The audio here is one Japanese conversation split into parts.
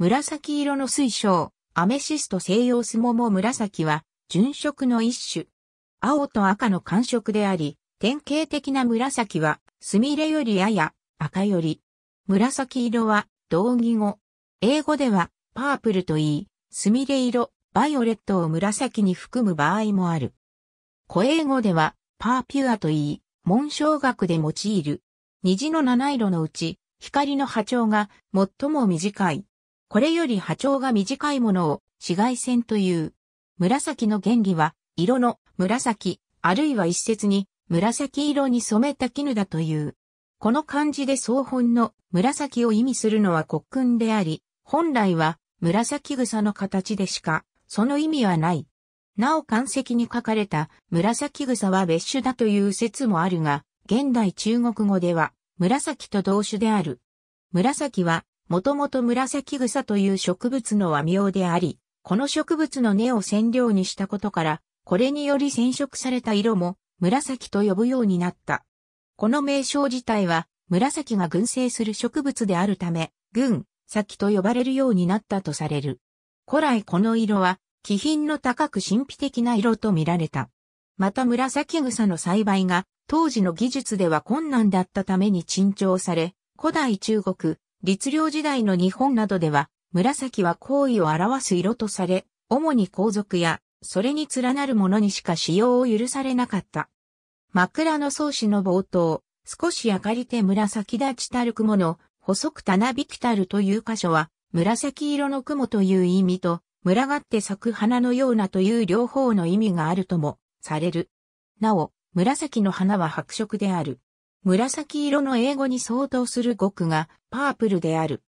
紫色の水晶、アメシスト西洋スモモ紫は、純色の一種。青と赤の寒色であり、典型的な紫は、スミレよりやや、赤より。紫色は、同義語。英語では、パープルといい、スミレ色、バイオレットを紫に含む場合もある。古英語では、パーピュアといい、紋章学で用いる。虹の七色のうち、光の波長が最も短いこれより波長が短いものを紫外線という。紫の原理は、色の紫、あるいは一説に紫色に染めた絹だという。この漢字で総本の紫を意味するのは国訓であり、本来は紫草の形でしか、その意味はない。なお漢石に書かれた紫草は別種だという説もあるが、現代中国語では紫と同種である。紫はもともと紫草という植物の和名であり、この植物の根を染料にしたことから、これにより染色された色も紫と呼ぶようになった。この名称自体は、紫が群生する植物であるため、群、咲と呼ばれるようになったとされる。古来この色は、気品の高く神秘的な色と見られた。また紫草の栽培が、当時の技術では困難だったために珍重され、古代中国、律令時代の日本などでは、紫は好意を表す色とされ、主に皇族や、それに連なるものにしか使用を許されなかった。枕草子の冒頭、少し明かりて紫立ちたる雲の、細くたなびきたるという箇所は、紫色の雲という意味と、群がって咲く花のようなという両方の意味があるとも、される。なお、紫の花は白色である。紫色の英語に相当する語句がパープルである。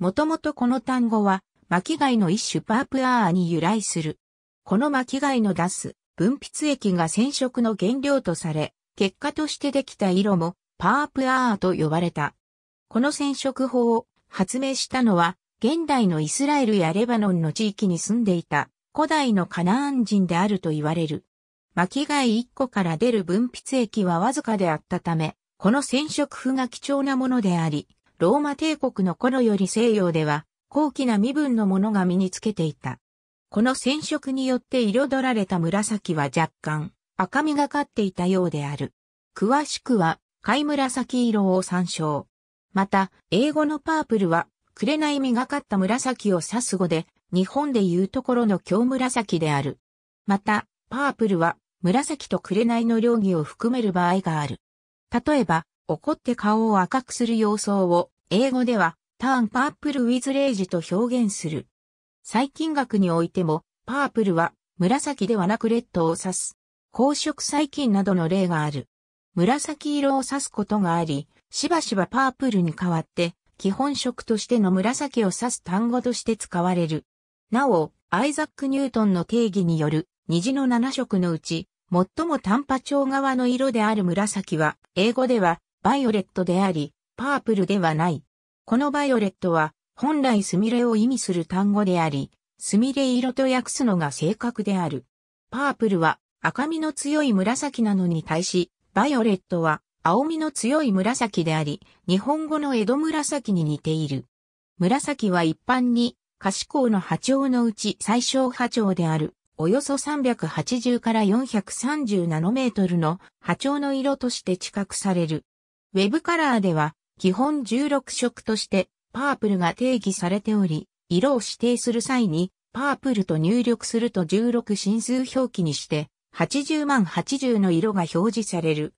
もともとこの単語は巻貝の一種パープアーに由来する。この巻貝の出す分泌液が染色の原料とされ、結果としてできた色もパープアーと呼ばれた。この染色法を発明したのは現代のイスラエルやレバノンの地域に住んでいた古代のカナーン人であると言われる。巻貝1個から出る分泌液はわずかであったため、この染色符が貴重なものであり、ローマ帝国の頃より西洋では高貴な身分のものが身につけていた。この染色によって彩られた紫は若干赤みがかっていたようである。詳しくは貝紫色を参照。また、英語のパープルは紅みがかった紫を指す語で、日本でいうところの京紫である。また、パープルは紫と紅の両義を含める場合がある。例えば、怒って顔を赤くする様相を、英語では、ターンパープルウィズレイジと表現する。細菌学においても、パープルは、紫ではなくレッドを指す。公職細菌などの例がある。紫色を指すことがあり、しばしばパープルに代わって、基本色としての紫を指す単語として使われる。なお、アイザック・ニュートンの定義による虹の7色のうち、最も短波長側の色である紫は、英語ではバイオレットであり、パープルではない。このバイオレットは本来スミレを意味する単語であり、スミレ色と訳すのが正確である。パープルは赤みの強い紫なのに対し、バイオレットは青みの強い紫であり、日本語の江戸紫に似ている。紫は一般に、可視光の波長のうち最小波長であるおよそ380から430ナノメートルの波長の色として知覚される。ウェブカラーでは、基本16色としてパープルが定義されており、色を指定する際に、パープルと入力すると16進数表記にして、80万80の色が表示される。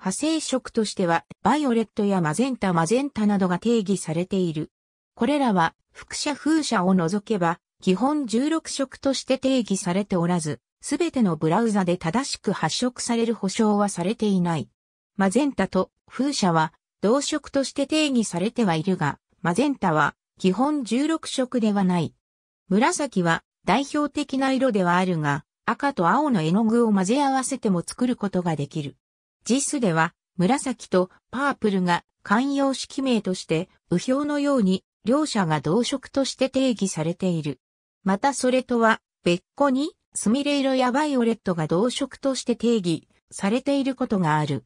派生色としては、バイオレットやマゼンタマゼンタなどが定義されている。これらは、副写風車を除けば、基本16色として定義されておらず、すべてのブラウザで正しく発色される保証はされていない。マゼンタと風車は同色として定義されてはいるが、マゼンタは基本16色ではない。紫は代表的な色ではあるが、赤と青の絵の具を混ぜ合わせても作ることができる。JIS では紫とパープルが慣用式名として、右表のように両者が同色として定義されている。またそれとは別個にスミレ色やバイオレットが同色として定義されていることがある。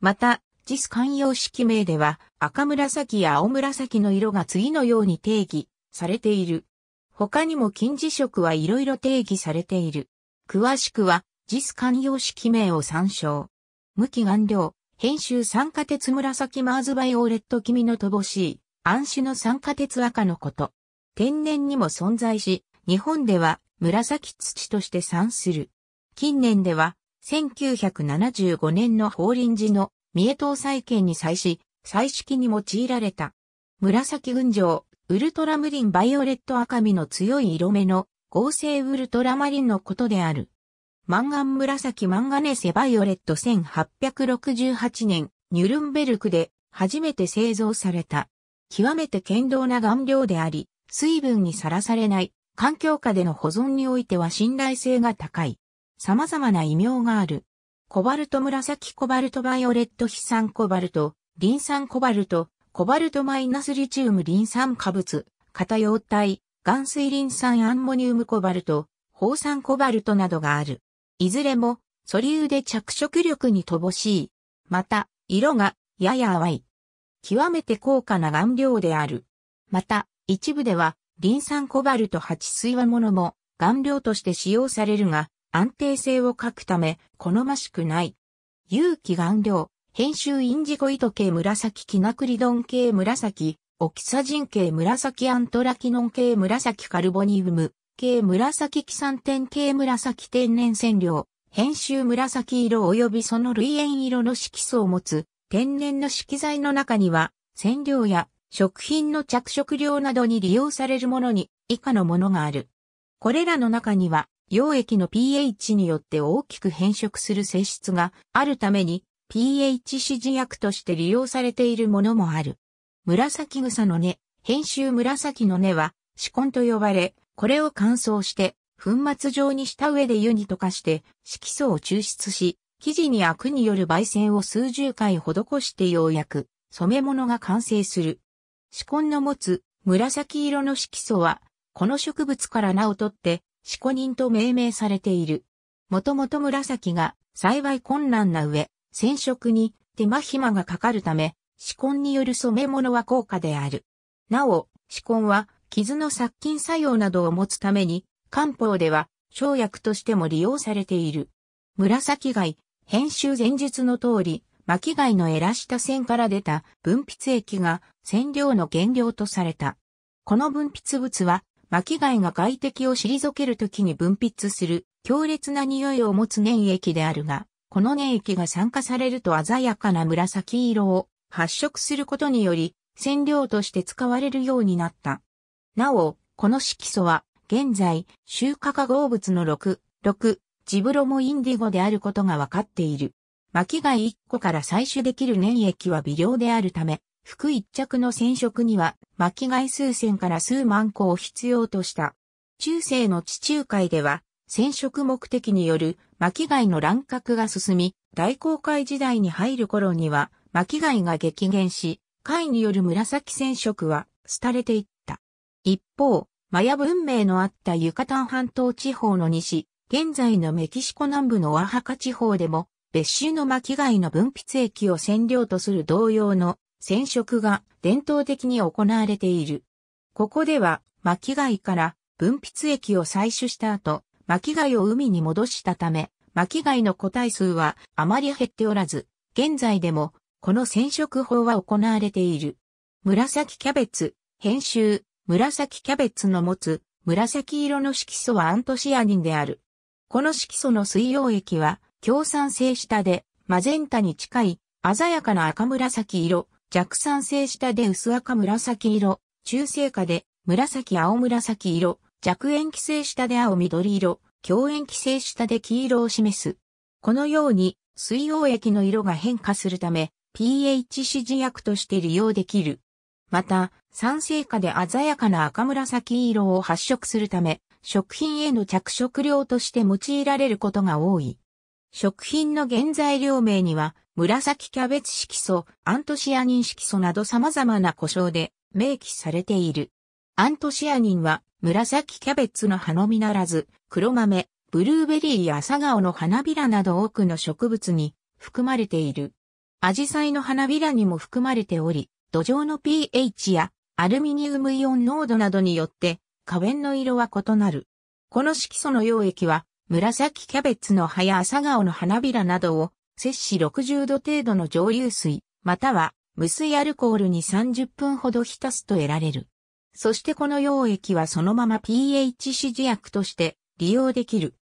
また、ジス慣用式名では赤紫や青紫の色が次のように定義されている。他にも近似色はいろいろ定義されている。詳しくは、ジス慣用式名を参照。無期顔料、編集酸化鉄紫マーズバイオレット黄身の乏しい、暗種の酸化鉄赤のこと。天然にも存在し、日本では紫土として産する。近年では、1975年の法輪寺の三重島再建に際し、彩色に用いられた。紫群青、ウルトラムリンバイオレット赤みの強い色目の合成ウルトラマリンのことである。マンガン紫マンガネセバイオレット1868年、ニュルンベルクで初めて製造された。極めて堅牢な顔料であり、水分にさらされない環境下での保存においては信頼性が高い。様々な異名がある。コバルト紫コバルトバイオレット悲酸コバルト、リン酸コバルト、コバルトマイナスリチウムリン酸化物、型溶体、含水リン酸アンモニウムコバルト、放酸コバルトなどがある。いずれも、素粒で着色力に乏しい。また、色がやや淡い。極めて高価な顔料である。また、一部では、リン酸コバルト8水はものも、顔料として使用されるが、安定性を欠くため、好ましくない。有機顔料、編集インジゴイト系紫キナクリドン系紫、オキサジン系紫アントラキノン系紫カルボニウム、系紫キサンテン系紫天然染料、編集紫色及びその類縁色の色素を持つ、天然の色材の中には、染料や食品の着色料などに利用されるものに以下のものがある。これらの中には、溶液の pH によって大きく変色する性質があるために、pH 指示薬として利用されているものもある。紫草の根、編集紫の根は、紫根と呼ばれ、これを乾燥して、粉末状にした上で湯に溶かして、色素を抽出し、生地に悪による焙煎を数十回施してようやく、染め物が完成する。紫根の持つ紫色の色素は、この植物から名をとって、シコ人と命名されている。もともと紫が幸い困難な上、染色に手間暇がかかるため、紫根による染め物は高価である。なお、紫根は傷の殺菌作用などを持つために、漢方では生薬としても利用されている。紫貝、編集前述の通り、巻貝のエラ下線から出た分泌液が染料の原料とされた。この分泌物は巻貝が外敵を退けるときに分泌する強烈な匂いを持つ粘液であるが、この粘液が酸化されると鮮やかな紫色を発色することにより、染料として使われるようになった。なお、この色素は、現在、集荷化合物の6、6、ジブロモインディゴであることが分かっている。巻貝1個から採取できる粘液は微量であるため、服一着の染色には巻貝数千から数万個を必要とした。中世の地中海では、染色目的による巻貝の乱獲が進み、大航海時代に入る頃には巻貝が激減し、貝による紫染色は廃れていった。一方、マヤ文明のあったユカタン半島地方の西、現在のメキシコ南部のオアハカ地方でも別種の巻貝の分泌液を染料とする同様の染色が伝統的に行われている。ここでは巻貝から分泌液を採取した後、巻貝を海に戻したため、巻貝の個体数はあまり減っておらず、現在でもこの染色法は行われている。紫キャベツ、編集、紫キャベツの持つ紫色の色素はアントシアニンである。この色素の水溶液は強酸性下で、マゼンタに近い、鮮やかな赤紫色、弱酸性下で薄赤紫色、中性下で、紫青紫色、弱塩基性下で青緑色、強塩基性下で黄色を示す。このように、水溶液の色が変化するため、pH 指示薬として利用できる。また、酸性下で鮮やかな赤紫色を発色するため、食品への着色料として用いられることが多い。食品の原材料名には、紫キャベツ色素、アントシアニン色素など様々な故障で明記されている。アントシアニンは、紫キャベツの葉のみならず、黒豆、ブルーベリーや朝顔の花びらなど多くの植物に含まれている。アジサイの花びらにも含まれており、土壌の pH やアルミニウムイオン濃度などによって、花弁の色は異なる。この色素の溶液は紫キャベツの葉や朝顔の花びらなどを、摂氏60度程度の蒸留水、または無水アルコールに30分ほど浸すと得られる。そしてこの溶液はそのまま pH 指示薬として利用できる。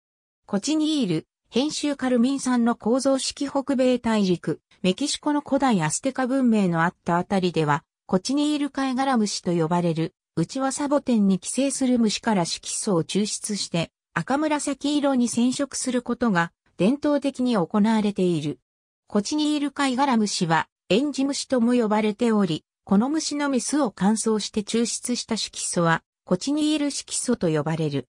コチニール、編集カルミン酸の構造式北米大陸、メキシコの古代アステカ文明のあったあたりでは、コチニール貝殻虫と呼ばれる、内輪サボテンに寄生する虫から色素を抽出して、赤紫色に染色することが伝統的に行われている。コチニイル貝殻虫は、エンジ虫とも呼ばれており、この虫のメスを乾燥して抽出した色素は、コチニいル色素と呼ばれる。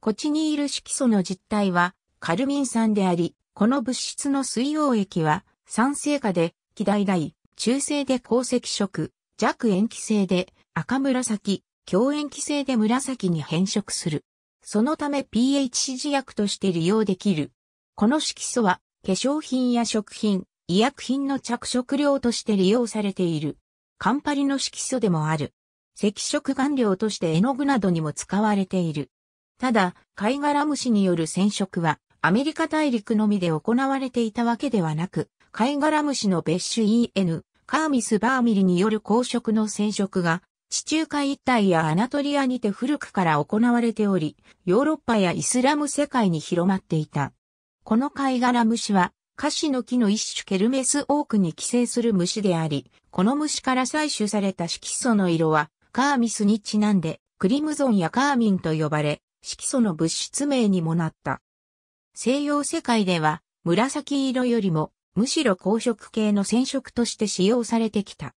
コチニいル色素の実態は、カルミン酸であり、この物質の水溶液は、酸性化で、気大大、中性で鉱石色、弱塩基性で、赤紫、強塩基性で紫に変色する。そのため pH g 薬として利用できる。この色素は化粧品や食品、医薬品の着色料として利用されている。カンパリの色素でもある。赤色顔料として絵の具などにも使われている。ただ、貝殻虫による染色はアメリカ大陸のみで行われていたわけではなく、貝殻虫の別種 EN、カーミス・バーミリによる公色の染色が地中海一帯やアナトリアにて古くから行われており、ヨーロッパやイスラム世界に広まっていた。この貝殻虫は、カシの木の一種ケルメス多くに寄生する虫であり、この虫から採取された色素の色は、カーミスにちなんで、クリムゾンやカーミンと呼ばれ、色素の物質名にもなった。西洋世界では、紫色よりも、むしろ光色系の染色として使用されてきた。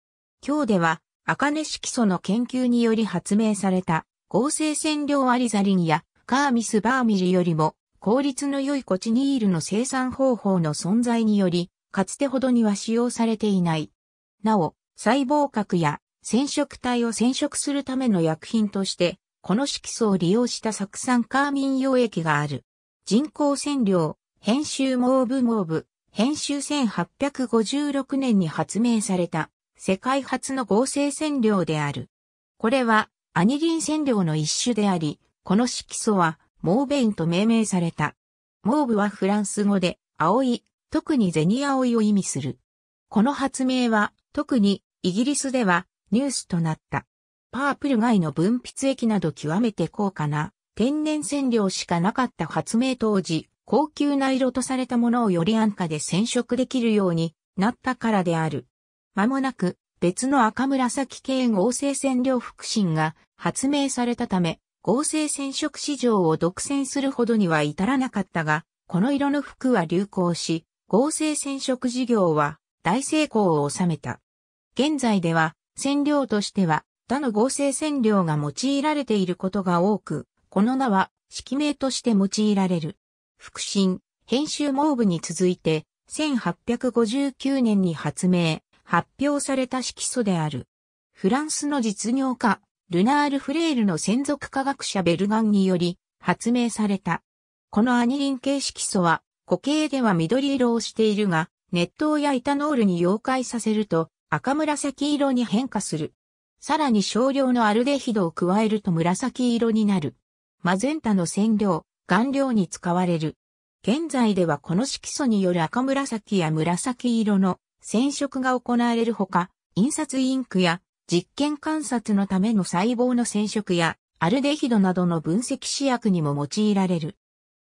今日では、アカネ色素の研究により発明された合成染料アリザリンやカーミスバーミルよりも効率の良いコチニールの生産方法の存在により、かつてほどには使用されていない。なお、細胞核や染色体を染色するための薬品として、この色素を利用した酢酸カーミン溶液がある。人工染料、編集モーブモーブ、編集1856年に発明された世界初の合成染料である。これはアニリン染料の一種であり、この色素はモーベインと命名された。モーブはフランス語で青い、特にゼア。青いを意味する。この発明は特にイギリスではニュースとなった。パープル街の分泌液など極めて高価な天然染料しかなかった発明当時、高級な色とされたものをより安価で染色できるようになったからである。間もなく別の赤紫系合成染料副診が発明されたため、合成染色市場を独占するほどには至らなかったが、この色の服は流行し、合成染色事業は大成功を収めた。現在では染料としては他の合成染料が用いられていることが多く、この名は式名として用いられる。副診、編集毛布に続いて1859年に発明、発表された色素である。フランスの実業家、ルナール・フレールの専属科学者ベルガンにより発明された。このアニリン系色素は固形では緑色をしているが、熱湯やイタノールに溶解させると赤紫色に変化する。さらに少量のアルデヒドを加えると紫色になる。マゼンタの染料、顔料に使われる。現在ではこの色素による赤紫や紫色の染色が行われるほか、印刷インクや実験観察のための細胞の染色やアルデヒドなどの分析試薬にも用いられる。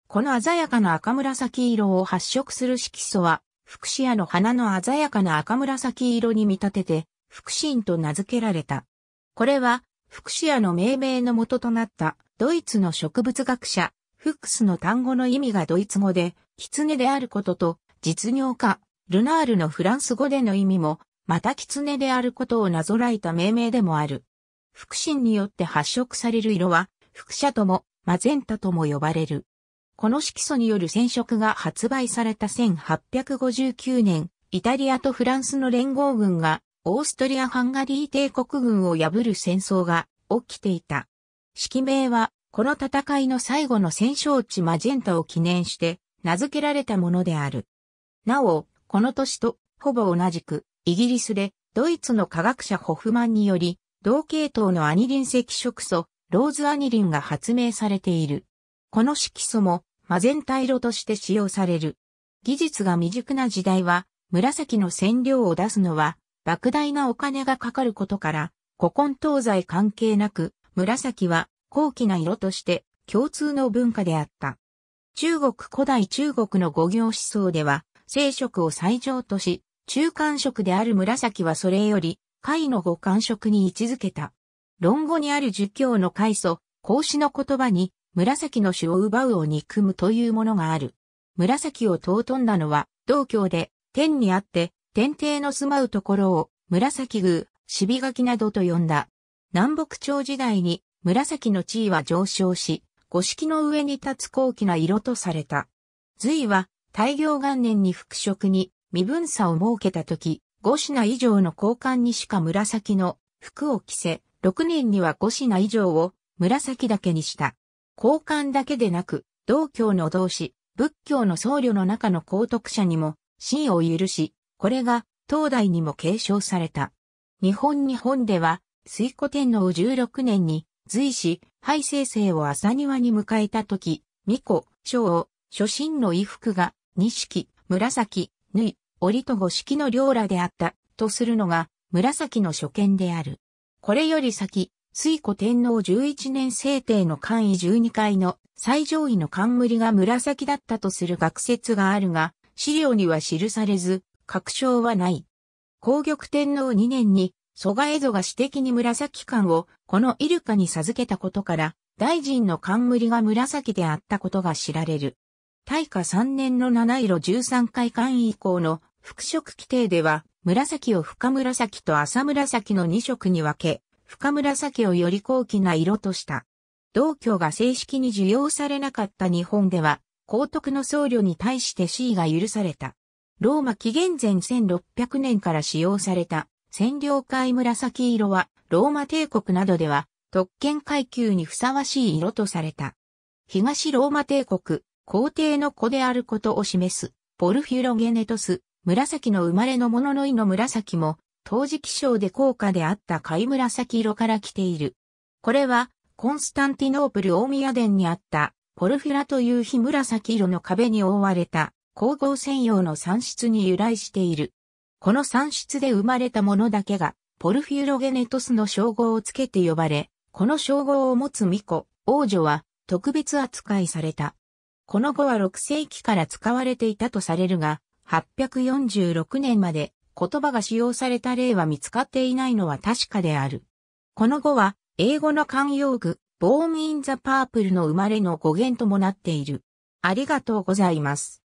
この鮮やかな赤紫色を発色する色素は、フクシアの花の鮮やかな赤紫色に見立てて、フクシンと名付けられた。これは、フクシアの命名の元となったドイツの植物学者、フックスの単語の意味がドイツ語で、狐であることと、実業家、ルナールのフランス語での意味も、また狐であることをなぞらえた命名でもある。腹心によって発色される色は、腹車とも、マゼンタとも呼ばれる。この色素による染色が発売された1859年、イタリアとフランスの連合軍が、オーストリア・ハンガリー帝国軍を破る戦争が起きていた。色名は、この戦いの最後の戦勝地マジェンタを記念して、名付けられたものである。なお、この年とほぼ同じく、イギリスでドイツの科学者ホフマンにより、同系統のアニリン赤色素、ローズアニリンが発明されている。この色素も、マゼンタ色として使用される。技術が未熟な時代は、紫の染料を出すのは、莫大なお金がかかることから、古今東西関係なく、紫は高貴な色として共通の文化であった。中国古代中国の五行思想では、生色を最上とし、中間色である紫はそれより、貝の五感色に位置づけた。論語にある儒教の開祖、孔子の言葉に、紫の種を奪うを憎むというものがある。紫を尊んだのは、道教で、天にあって、天帝の住まうところを、紫宮、しびがきなどと呼んだ。南北朝時代に、紫の地位は上昇し、五色の上に立つ高貴な色とされた。隋は、大行元年に復職に身分差を設けた時、五品以上の交換にしか紫の服を着せ、六年には五品以上を紫だけにした。交換だけでなく、道教の同志、仏教の僧侶の中の高徳者にも、真を許し、これが、東大にも継承された。日本日本では、水古天皇十六年に、随子、廃生生を朝庭に迎えた時、巫女、小を、初心の衣服が、錦、紫、縫い、織と五色の両らであった、とするのが、紫の初見である。これより先、水古天皇十一年制定の官位十二階の最上位の冠が紫だったとする学説があるが、資料には記されず、確証はない。皇玉天皇二年に、蘇我蝦夷が私的に紫冠をこのイルカに授けたことから、大臣の冠が紫であったことが知られる。大化3年の七色13回間以降の復飾規定では、紫を深紫と浅紫の2色に分け、深紫をより高貴な色とした。同居が正式に受容されなかった日本では、皇徳の僧侶に対して死意が許された。ローマ紀元前1600年から使用された占領会紫色はローマ帝国などでは特権階級にふさわしい色とされた。東ローマ帝国、皇帝の子であることを示す、ポルフィュロゲネトス、紫の生まれのものの意の紫も、当時気象で高価であった貝紫色から来ている。これは、コンスタンティノープル大宮殿にあった、ポルフィラという非紫色の壁に覆われた、皇后専用の産出に由来している。この産出で生まれたものだけが、ポルフィュロゲネトスの称号をつけて呼ばれ、この称号を持つ巫女、王女は特別扱いされた。この語は6世紀から使われていたとされるが、846年まで言葉が使用された例は見つかっていないのは確かである。この語は、英語の慣用句、ボームインザパープルの生まれの語源ともなっている。ありがとうございます。